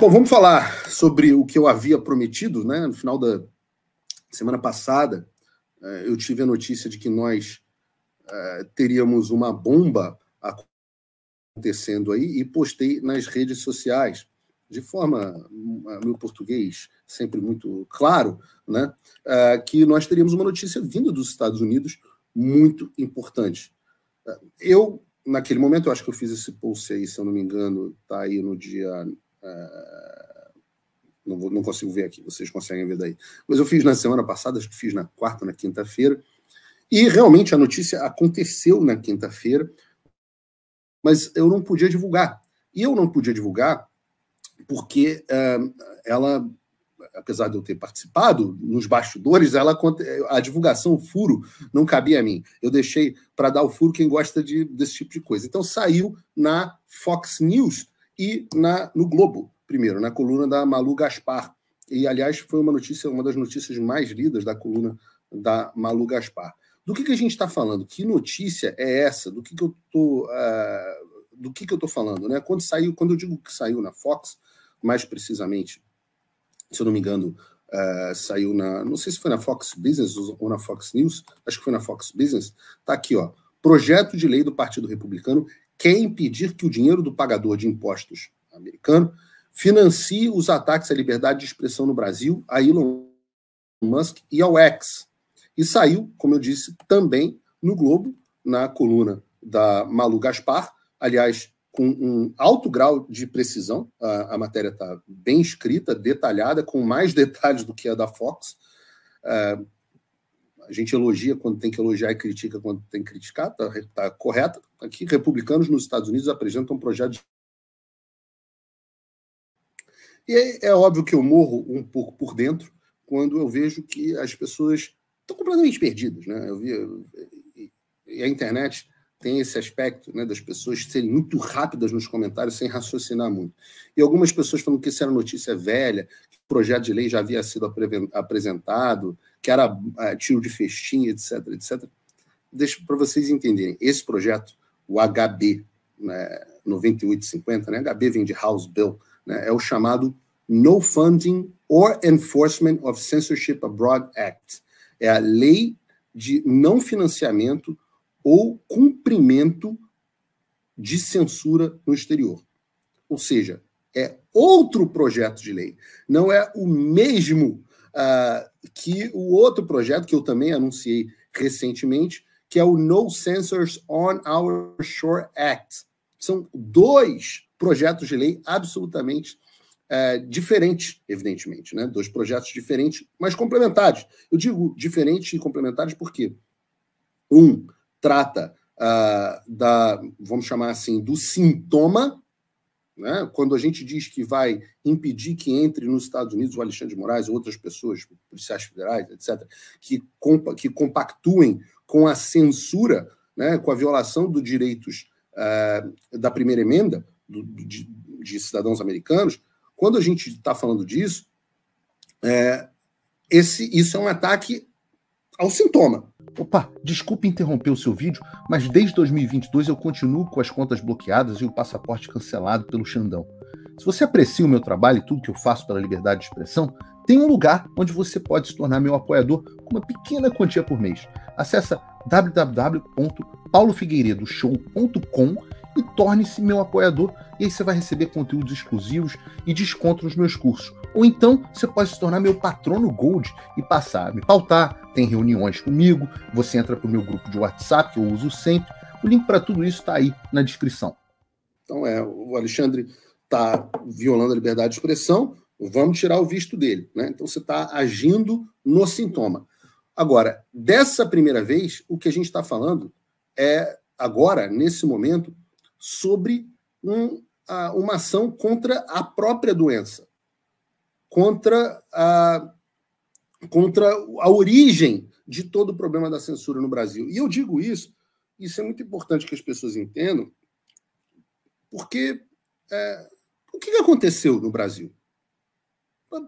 Bom, vamos falar sobre o que eu havia prometido, né? No final da semana passada, eh, eu tive a notícia de que nós eh, teríamos uma bomba acontecendo aí e postei nas redes sociais de forma meu português sempre muito claro, né, eh, que nós teríamos uma notícia vinda dos Estados Unidos muito importante. Eu naquele momento eu acho que eu fiz esse post aí, se eu não me engano, tá aí no dia não, vou, não, consigo ver aqui, vocês conseguem ver daí. Mas eu fiz na semana passada, acho que fiz na quarta, na quinta-feira. E realmente a notícia aconteceu na quinta-feira, mas eu não podia divulgar. E eu não podia divulgar porque uh, ela apesar de eu ter participado nos bastidores, ela a divulgação, o furo, não cabia a mim. Eu deixei para dar o furo quem gosta de, desse tipo de coisa. Então saiu na Fox News e na, no Globo, primeiro, na coluna da Malu Gaspar. E, aliás, foi uma notícia, uma das notícias mais lidas da coluna da Malu Gaspar. Do que, que a gente está falando? Que notícia é essa? Do que, que eu tô, uh, do que, que eu tô falando? Né? Quando saiu, quando eu digo que saiu na Fox, mais precisamente, se eu não me engano, uh, saiu na. Não sei se foi na Fox Business ou na Fox News, acho que foi na Fox Business. Está aqui, ó. Projeto de lei do Partido Republicano quer impedir que o dinheiro do pagador de impostos americano financie os ataques à liberdade de expressão no Brasil, a Elon Musk e ao X. E saiu, como eu disse, também no Globo, na coluna da Malu Gaspar, aliás, com um alto grau de precisão. A, a matéria está bem escrita, detalhada, com mais detalhes do que a da Fox. Uh, a gente elogia quando tem que elogiar e critica quando tem que criticar, está tá correta. Aqui, republicanos nos Estados Unidos apresentam um projeto de... E aí, é óbvio que eu morro um pouco por dentro quando eu vejo que as pessoas estão completamente perdidas. Né? Eu vi, e a internet tem esse aspecto né, das pessoas serem muito rápidas nos comentários sem raciocinar muito. E algumas pessoas falam que isso era notícia é velha, que o projeto de lei já havia sido apresentado, que era é, tiro de festinha, etc, etc. Deixa para vocês entenderem. Esse projeto, o HB né, 9850, né, HB vem de House Bill, né, é o chamado No Funding or Enforcement of Censorship Abroad Act. É a lei de não financiamento ou cumprimento de censura no exterior. Ou seja, é outro projeto de lei, não é o mesmo uh, que o outro projeto que eu também anunciei recentemente, que é o No Censors on Our Shore Act. São dois projetos de lei absolutamente uh, diferentes, evidentemente, né? Dois projetos diferentes, mas complementares. Eu digo diferentes e complementares porque um trata uh, da, vamos chamar assim, do sintoma né? Quando a gente diz que vai impedir que entre nos Estados Unidos o Alexandre de Moraes ou outras pessoas, policiais federais, etc., que, compa que compactuem com a censura, né, com a violação dos direitos uh, da primeira emenda do, de, de, cidadãos americanos, quando a gente está falando disso, é, esse, isso é um ataque ao sintoma. Opa, desculpe interromper o seu vídeo, mas desde 2022 eu continuo com as contas bloqueadas e o passaporte cancelado pelo Xandão. Se você aprecia o meu trabalho e tudo que eu faço pela liberdade de expressão, tem um lugar onde você pode se tornar meu apoiador com uma pequena quantia por mês. Acesse www.paulofigueiredoshow.com e torne-se meu apoiador. E aí você vai receber conteúdos exclusivos e desconto nos meus cursos. Ou então você pode se tornar meu patrono Gold e passar a me pautar. Tem reuniões comigo, você entra para o meu grupo de WhatsApp, que eu uso sempre. O link para tudo isso está aí na descrição. Então é, o Alexandre está violando a liberdade de expressão, vamos tirar o visto dele. Né? Então você está agindo no sintoma. Agora, dessa primeira vez, o que a gente está falando é agora, nesse momento, sobre um, a, uma ação contra a própria doença, contra a, contra a origem de todo o problema da censura no Brasil. E eu digo isso, isso é muito importante que as pessoas entendam, porque é, o que aconteceu no Brasil?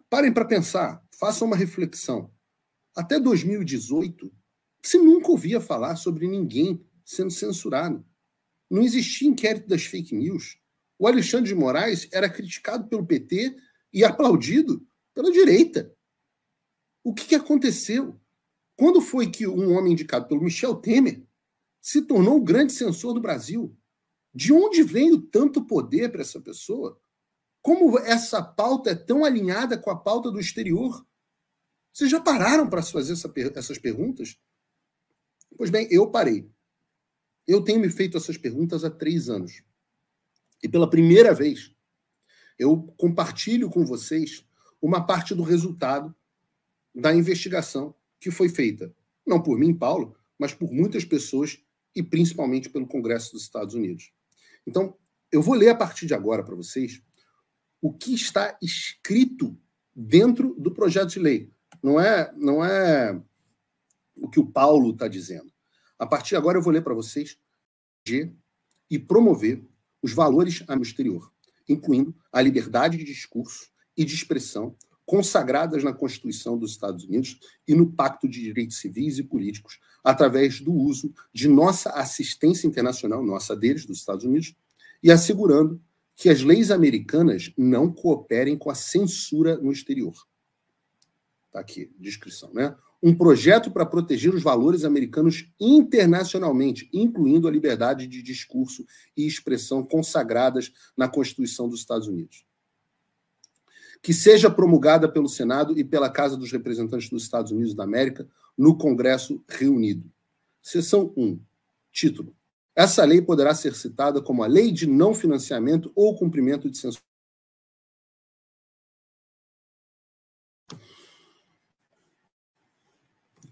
Parem para pensar, façam uma reflexão. Até 2018, se nunca ouvia falar sobre ninguém sendo censurado. Não existia inquérito das fake news. O Alexandre de Moraes era criticado pelo PT e aplaudido pela direita. O que, que aconteceu? Quando foi que um homem indicado pelo Michel Temer se tornou o grande censor do Brasil? De onde vem o tanto poder para essa pessoa? Como essa pauta é tão alinhada com a pauta do exterior? Vocês já pararam para fazer essa, essas perguntas? Pois bem, eu parei. Eu tenho me feito essas perguntas há três anos. E pela primeira vez, eu compartilho com vocês uma parte do resultado da investigação que foi feita, não por mim, Paulo, mas por muitas pessoas e principalmente pelo Congresso dos Estados Unidos. Então, eu vou ler a partir de agora para vocês o que está escrito dentro do projeto de lei. Não é, não é o que o Paulo está dizendo. A partir de agora eu vou ler para vocês de, e promover os valores no exterior, incluindo a liberdade de discurso e de expressão consagradas na Constituição dos Estados Unidos e no Pacto de Direitos Civis e Políticos, através do uso de nossa assistência internacional, nossa deles, dos Estados Unidos, e assegurando que as leis americanas não cooperem com a censura no exterior. Está aqui, descrição, né? um projeto para proteger os valores americanos internacionalmente, incluindo a liberdade de discurso e expressão consagradas na Constituição dos Estados Unidos. Que seja promulgada pelo Senado e pela Casa dos Representantes dos Estados Unidos da América no Congresso reunido. Seção 1. Título. Essa lei poderá ser citada como a Lei de Não Financiamento ou Cumprimento de Censura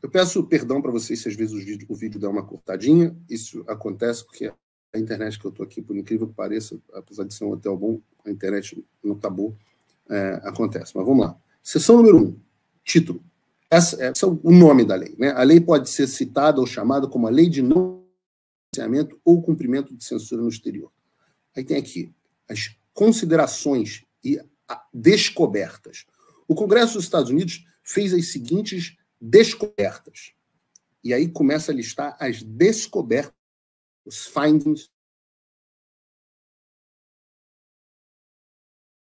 Eu peço perdão para vocês se às vezes o vídeo, o vídeo dá uma cortadinha. Isso acontece porque a internet que eu estou aqui, por incrível que pareça, apesar de ser um hotel bom, a internet não está boa. É, acontece. Mas vamos lá. Seção número 1. Um, título. Essa, é, essa, é o nome da lei. Né? A lei pode ser citada ou chamada como a lei de não financiamento ou cumprimento de censura no exterior. Aí tem aqui as considerações e descobertas. O Congresso dos Estados Unidos fez as seguintes descobertas. E aí começa a listar as descobertas, os findings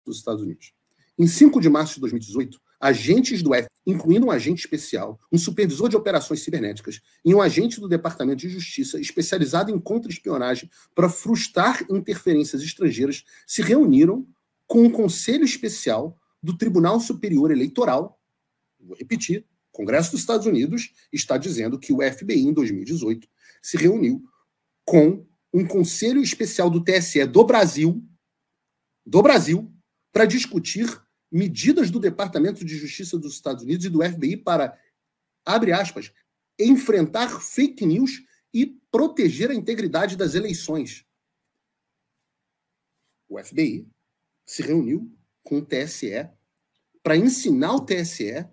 dos Estados Unidos. Em 5 de março de 2018, agentes do FBI, incluindo um agente especial, um supervisor de operações cibernéticas e um agente do Departamento de Justiça especializado em contra-espionagem para frustrar interferências estrangeiras, se reuniram com um conselho especial do Tribunal Superior Eleitoral, vou repetir, Congresso dos Estados Unidos está dizendo que o FBI, em 2018, se reuniu com um conselho especial do TSE do Brasil, do Brasil, para discutir medidas do Departamento de Justiça dos Estados Unidos e do FBI para, abre aspas, enfrentar fake news e proteger a integridade das eleições. O FBI se reuniu com o TSE para ensinar o TSE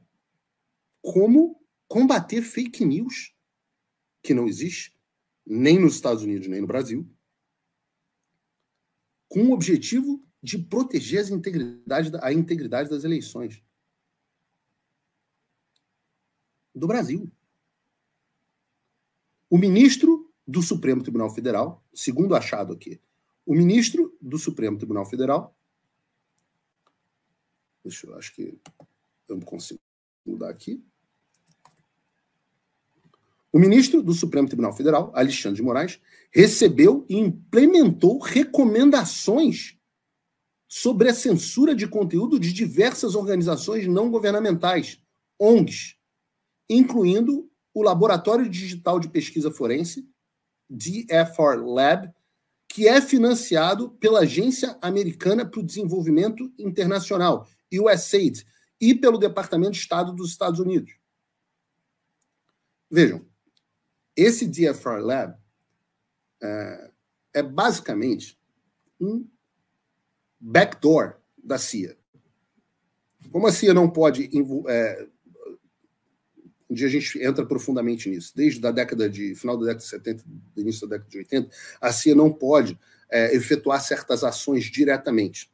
como combater fake news, que não existe, nem nos Estados Unidos, nem no Brasil, com o objetivo de proteger as integridade, a integridade das eleições do Brasil. O ministro do Supremo Tribunal Federal, segundo achado aqui, o ministro do Supremo Tribunal Federal, deixa eu, acho que eu não consigo mudar aqui, o ministro do Supremo Tribunal Federal, Alexandre de Moraes, recebeu e implementou recomendações sobre a censura de conteúdo de diversas organizações não governamentais, ONGs, incluindo o Laboratório Digital de Pesquisa Forense, DFR Lab, que é financiado pela Agência Americana para o Desenvolvimento Internacional, USAID, e pelo Departamento de Estado dos Estados Unidos. Vejam, esse DFR Lab é, é basicamente um backdoor da CIA. Como a CIA não pode. É, um dia a gente entra profundamente nisso. Desde a década de. final da década de 70, início da década de 80, a CIA não pode é, efetuar certas ações diretamente.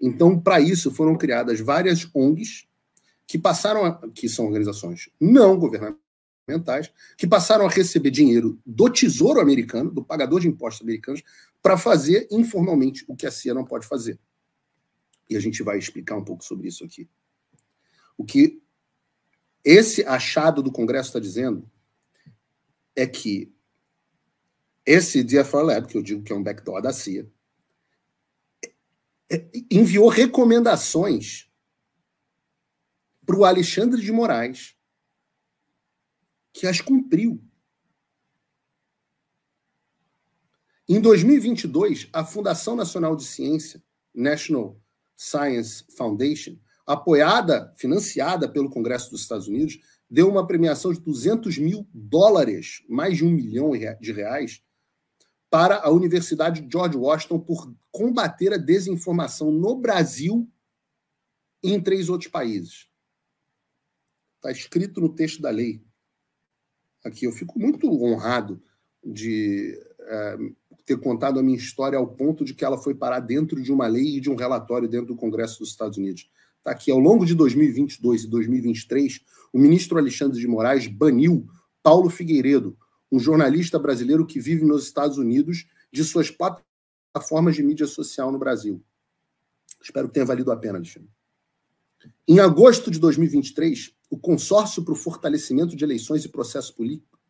Então, para isso, foram criadas várias ONGs que passaram a, que são organizações não governamentais que passaram a receber dinheiro do Tesouro Americano, do pagador de impostos americanos, para fazer informalmente o que a CIA não pode fazer. E a gente vai explicar um pouco sobre isso aqui. O que esse achado do Congresso está dizendo é que esse DFR Lab, que eu digo que é um backdoor da CIA, é, enviou recomendações para o Alexandre de Moraes que as cumpriu. Em 2022, a Fundação Nacional de Ciência, National Science Foundation, apoiada, financiada pelo Congresso dos Estados Unidos, deu uma premiação de 200 mil dólares, mais de um milhão de reais, para a Universidade de George Washington por combater a desinformação no Brasil e em três outros países. Está escrito no texto da lei aqui. Eu fico muito honrado de é, ter contado a minha história ao ponto de que ela foi parar dentro de uma lei e de um relatório dentro do Congresso dos Estados Unidos. Tá aqui, ao longo de 2022 e 2023, o ministro Alexandre de Moraes baniu Paulo Figueiredo, um jornalista brasileiro que vive nos Estados Unidos, de suas plataformas de mídia social no Brasil. Espero que tenha valido a pena, Alexandre. Em agosto de 2023, o Consórcio para o Fortalecimento de Eleições e Processos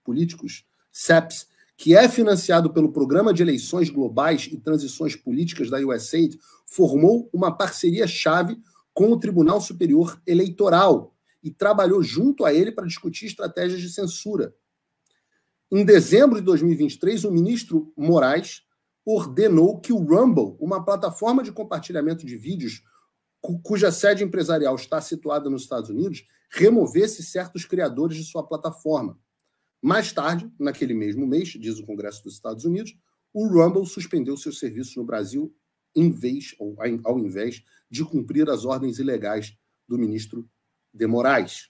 Políticos, CEPS, que é financiado pelo Programa de Eleições Globais e Transições Políticas da USAID, formou uma parceria-chave com o Tribunal Superior Eleitoral e trabalhou junto a ele para discutir estratégias de censura. Em dezembro de 2023, o ministro Moraes ordenou que o Rumble, uma plataforma de compartilhamento de vídeos cuja sede empresarial está situada nos Estados Unidos, removesse certos criadores de sua plataforma. Mais tarde, naquele mesmo mês, diz o Congresso dos Estados Unidos, o Rumble suspendeu seus serviços no Brasil em vez, ou ao invés, de cumprir as ordens ilegais do ministro de Moraes.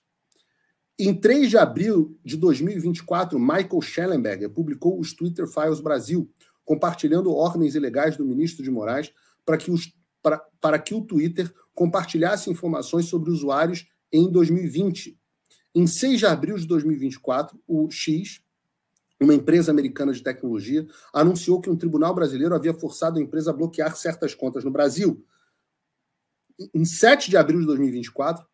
Em 3 de abril de 2024, Michael Schellenberger publicou os Twitter Files Brasil, compartilhando ordens ilegais do ministro de Moraes para que, os, para, para que o Twitter compartilhasse informações sobre usuários em 2020. Em 6 de abril de 2024, o X, uma empresa americana de tecnologia, anunciou que um tribunal brasileiro havia forçado a empresa a bloquear certas contas no Brasil. Em 7 de abril de 2024,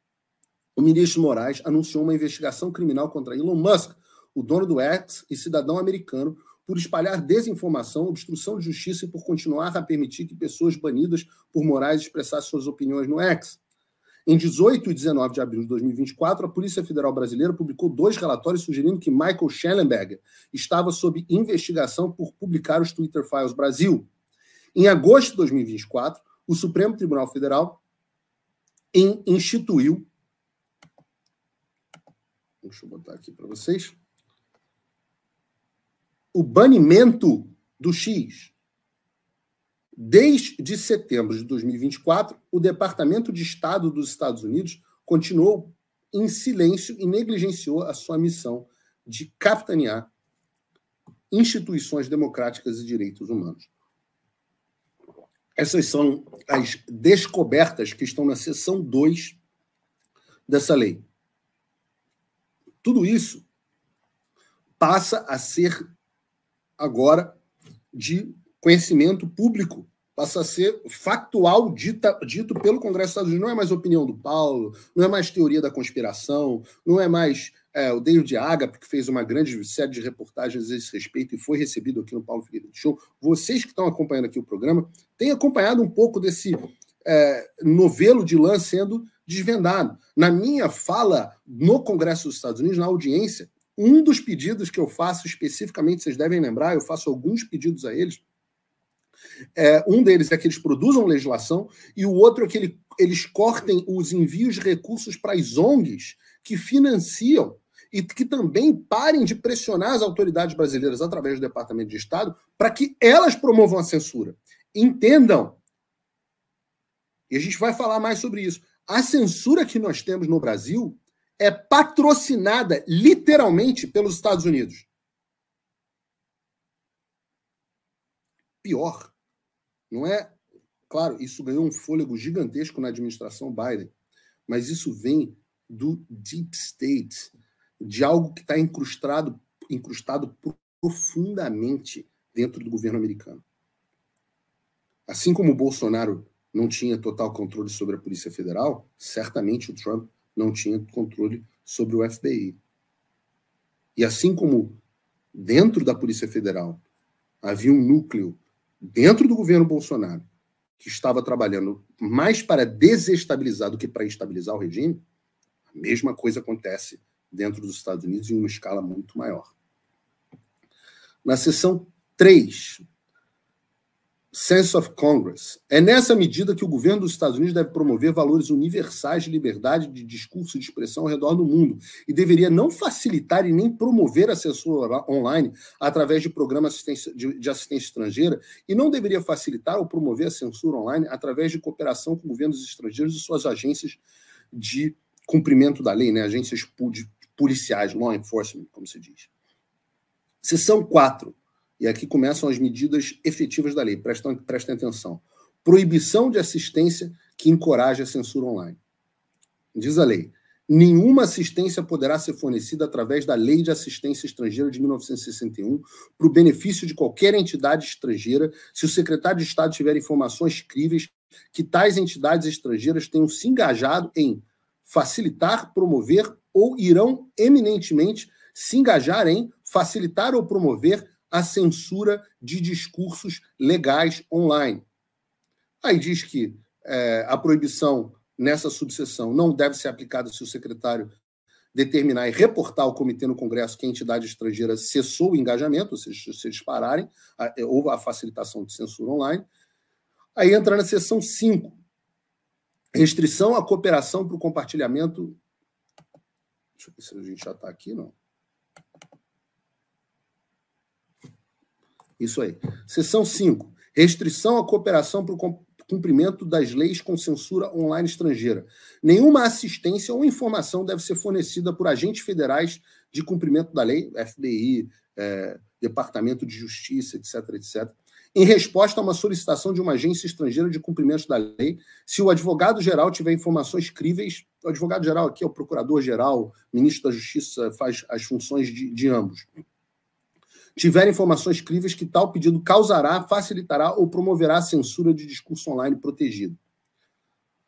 o ministro Moraes anunciou uma investigação criminal contra Elon Musk, o dono do X e cidadão americano, por espalhar desinformação, obstrução de justiça e por continuar a permitir que pessoas banidas por morais expressassem suas opiniões no X. Em 18 e 19 de abril de 2024, a Polícia Federal Brasileira publicou dois relatórios sugerindo que Michael Schellenberger estava sob investigação por publicar os Twitter Files Brasil. Em agosto de 2024, o Supremo Tribunal Federal instituiu. Deixa eu botar aqui para vocês o banimento do X. Desde setembro de 2024, o Departamento de Estado dos Estados Unidos continuou em silêncio e negligenciou a sua missão de capitanear instituições democráticas e direitos humanos. Essas são as descobertas que estão na seção 2 dessa lei. Tudo isso passa a ser agora de conhecimento público, passa a ser factual dita, dito pelo Congresso dos Estados Unidos. Não é mais opinião do Paulo, não é mais teoria da conspiração, não é mais é, o David Agap, que fez uma grande série de reportagens a esse respeito e foi recebido aqui no Paulo Figueiredo Show. Vocês que estão acompanhando aqui o programa têm acompanhado um pouco desse é, novelo de lã sendo desvendado. Na minha fala no Congresso dos Estados Unidos, na audiência, um dos pedidos que eu faço especificamente, vocês devem lembrar, eu faço alguns pedidos a eles. É, um deles é que eles produzam legislação e o outro é que ele, eles cortem os envios de recursos para as ONGs que financiam e que também parem de pressionar as autoridades brasileiras através do Departamento de Estado para que elas promovam a censura. Entendam. E a gente vai falar mais sobre isso. A censura que nós temos no Brasil é patrocinada literalmente pelos Estados Unidos. Pior, não é? Claro, isso ganhou um fôlego gigantesco na administração Biden, mas isso vem do deep state, de algo que está incrustado, incrustado profundamente dentro do governo americano. Assim como o Bolsonaro não tinha total controle sobre a Polícia Federal, certamente o Trump não tinha controle sobre o FBI. E assim como dentro da Polícia Federal havia um núcleo dentro do governo Bolsonaro que estava trabalhando mais para desestabilizar do que para estabilizar o regime, a mesma coisa acontece dentro dos Estados Unidos em uma escala muito maior. Na sessão 3 Sense of Congress. É nessa medida que o governo dos Estados Unidos deve promover valores universais de liberdade de discurso e de expressão ao redor do mundo e deveria não facilitar e nem promover a censura online através de programas de, de assistência estrangeira e não deveria facilitar ou promover a censura online através de cooperação com governos estrangeiros e suas agências de cumprimento da lei, né? agências policiais, law enforcement, como se diz. Seção 4. E aqui começam as medidas efetivas da lei, prestem, prestem atenção. Proibição de assistência que encoraje a censura online. Diz a lei: nenhuma assistência poderá ser fornecida através da Lei de Assistência Estrangeira de 1961 para o benefício de qualquer entidade estrangeira se o secretário de Estado tiver informações críveis que tais entidades estrangeiras tenham se engajado em facilitar, promover ou irão eminentemente se engajar em facilitar ou promover a censura de discursos legais online. Aí diz que é, a proibição nessa subseção não deve ser aplicada se o secretário determinar e reportar ao comitê no Congresso que a entidade estrangeira cessou o engajamento, ou seja, se eles pararem, é, houve a facilitação de censura online. Aí entra na seção 5, restrição à cooperação para o compartilhamento. Deixa eu ver se a gente já está aqui, não. Isso aí. Seção 5. Restrição à cooperação para o cumprimento das leis com censura online estrangeira. Nenhuma assistência ou informação deve ser fornecida por agentes federais de cumprimento da lei, FBI, é, Departamento de Justiça, etc., etc., em resposta a uma solicitação de uma agência estrangeira de cumprimento da lei, se o advogado-geral tiver informações críveis, o advogado-geral aqui é o procurador-geral, ministro da Justiça faz as funções de, de ambos tiver informações críveis que tal pedido causará, facilitará ou promoverá a censura de discurso online protegido.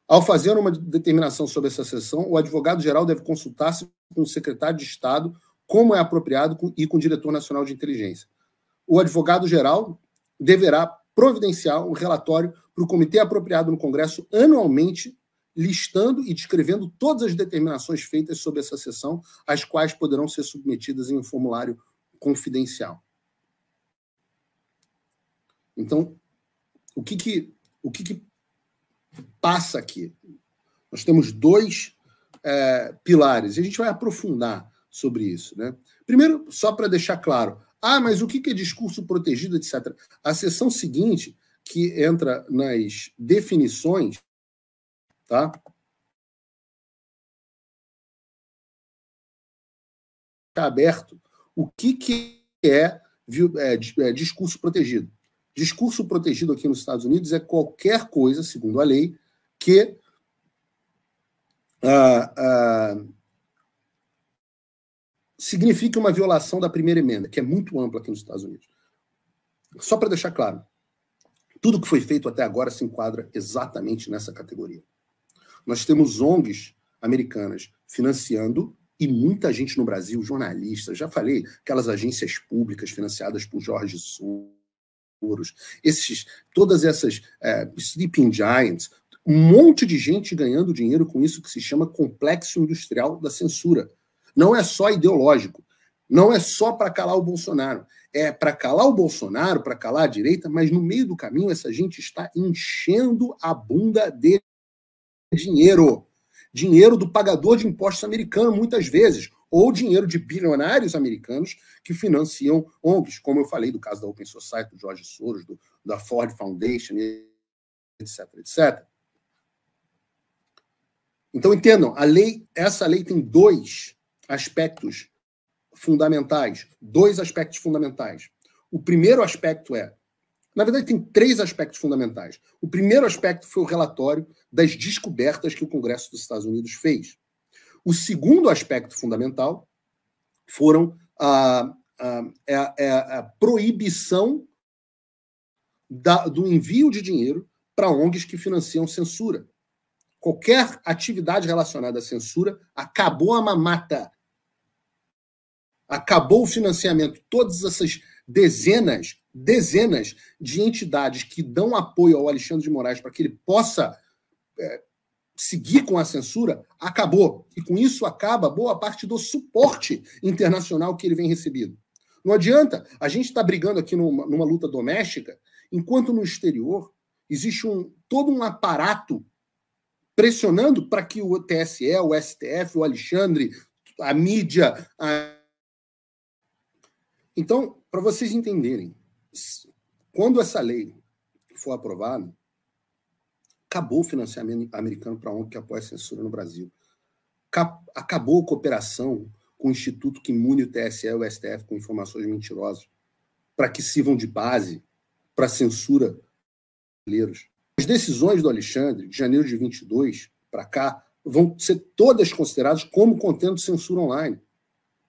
Ao fazer uma determinação sobre essa sessão, o advogado-geral deve consultar-se com o secretário de Estado, como é apropriado, e com o diretor nacional de inteligência. O advogado-geral deverá providenciar um relatório para o comitê apropriado no Congresso anualmente, listando e descrevendo todas as determinações feitas sobre essa sessão, as quais poderão ser submetidas em um formulário confidencial. Então, o que que, o que, que passa aqui? Nós temos dois é, pilares, e a gente vai aprofundar sobre isso. Né? Primeiro, só para deixar claro, ah, mas o que, que é discurso protegido, etc. A sessão seguinte, que entra nas definições, tá? Está aberto o que, que é, é, é discurso protegido. Discurso protegido aqui nos Estados Unidos é qualquer coisa, segundo a lei, que ah, ah significa uma violação da primeira emenda, que é muito ampla aqui nos Estados Unidos. Só para deixar claro, tudo que foi feito até agora se enquadra exatamente nessa categoria. Nós temos ONGs americanas financiando e muita gente no Brasil, jornalistas, já falei, aquelas agências públicas financiadas por Jorge Soros, esses, todas essas é, sleeping giants, um monte de gente ganhando dinheiro com isso que se chama complexo industrial da censura. Não é só ideológico, não é só para calar o Bolsonaro, é para calar o Bolsonaro, para calar a direita, mas no meio do caminho essa gente está enchendo a bunda de dinheiro dinheiro do pagador de impostos americano, muitas vezes, ou dinheiro de bilionários americanos que financiam ONGs, como eu falei do caso da Open Society, do George Soros, do, da Ford Foundation, etc, etc. Então entendam, a lei, essa lei tem dois aspectos fundamentais, dois aspectos fundamentais. O primeiro aspecto é na verdade, tem três aspectos fundamentais. O primeiro aspecto foi o relatório das descobertas que o Congresso dos Estados Unidos fez. O segundo aspecto fundamental foram a, a, a, é, é, a proibição da, do envio de dinheiro para ONGs que financiam censura. Qualquer atividade relacionada à censura acabou a mamata. Acabou o financiamento. Todas essas dezenas dezenas de entidades que dão apoio ao Alexandre de Moraes para que ele possa é, seguir com a censura, acabou. E com isso acaba boa parte do suporte internacional que ele vem recebido. Não adianta, a gente está brigando aqui numa, numa, luta doméstica, enquanto no exterior existe um, todo um aparato pressionando para que o TSE, o STF, o Alexandre, a mídia. A... Então, para vocês entenderem, quando essa lei for aprovada, acabou o financiamento americano para a ONG que apoia a censura no Brasil. Acabou a cooperação com o instituto que imune o TSE e o STF com informações mentirosas para que sirvam de base para a censura brasileiros. As decisões do Alexandre, de janeiro de 22 para cá, vão ser todas consideradas como contendo censura online.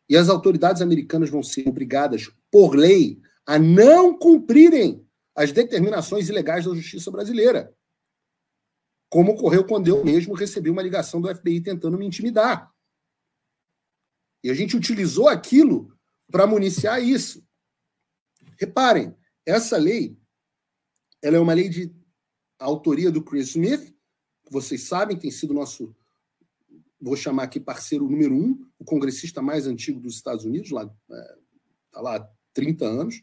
E as autoridades americanas vão ser obrigadas, por lei, a não cumprirem as determinações ilegais da justiça brasileira. Como ocorreu quando eu mesmo recebi uma ligação do FBI tentando me intimidar. E a gente utilizou aquilo para municiar isso. Reparem, essa lei ela é uma lei de autoria do Chris Smith, que vocês sabem, tem sido nosso, vou chamar aqui parceiro número um, o congressista mais antigo dos Estados Unidos, lá está é, lá há 30 anos.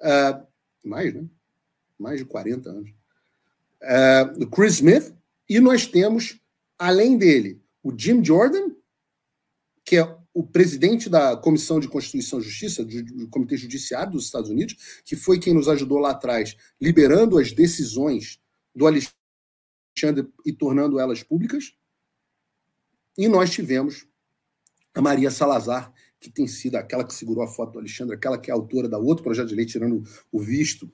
Uh, mais, né? Mais de 40 anos. Uh, Chris Smith. E nós temos, além dele, o Jim Jordan, que é o presidente da Comissão de Constituição e Justiça, do Comitê Judiciário dos Estados Unidos, que foi quem nos ajudou lá atrás, liberando as decisões do Alexandre e tornando elas públicas. E nós tivemos a Maria Salazar, que tem sido aquela que segurou a foto do Alexandre, aquela que é autora da outro projeto de lei tirando o visto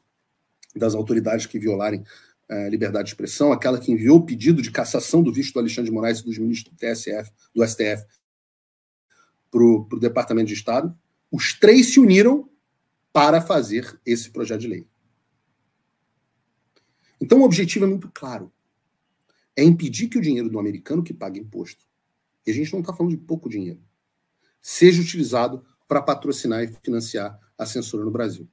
das autoridades que violarem a eh, liberdade de expressão, aquela que enviou o pedido de cassação do visto do Alexandre de Moraes e dos ministros do TSF, do STF, para o Departamento de Estado, os três se uniram para fazer esse projeto de lei. Então o objetivo é muito claro. É impedir que o dinheiro do americano que paga imposto, e a gente não está falando de pouco dinheiro, seja utilizado para patrocinar e financiar a censura no Brasil.